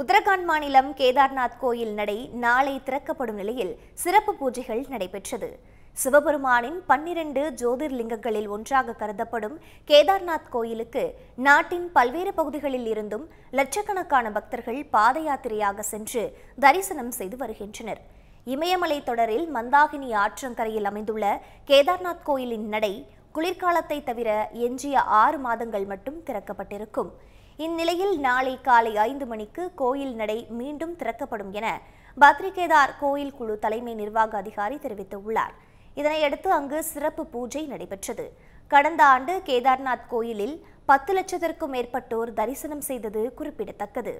உத்தரகாண்ட் மாநிலம் கேதார்நாத் கோயில் நடை நாளை திறக்கப்படும் நிலையில் சிறப்பு பூஜைகள் நடைபெற்றது சிவபெருமானின் பன்னிரண்டு ஜோதிர்லிங்கங்களில் ஒன்றாக கருதப்படும் கேதார்நாத் கோயிலுக்கு நாட்டின் பல்வேறு பகுதிகளில் இருந்தும் லட்சக்கணக்கான பக்தர்கள் பாத யாத்திரையாக சென்று தரிசனம் செய்து வருகின்றனர் இமயமலை தொடரில் மந்தாகினி ஆற்றங்கரையில் அமைந்துள்ள கேதார்நாத் கோயிலின் நடை குளிர்காலத்தை தவிர எஞ்சிய ஆறு மாதங்கள் மட்டும் திறக்கப்பட்டிருக்கும் இந்நிலையில் நாளை காலை ஐந்து மணிக்கு கோயில் நடை மீண்டும் திறக்கப்படும் என பத்ரிகேதார் கோயில் குழு தலைமை நிர்வாக அதிகாரி தெரிவித்துள்ளார் இதனையடுத்து அங்கு சிறப்பு பூஜை நடைபெற்றது கடந்த ஆண்டு கேதார்நாத் கோயிலில் பத்து லட்சத்திற்கும் மேற்பட்டோர் தரிசனம் செய்தது குறிப்பிடத்தக்கது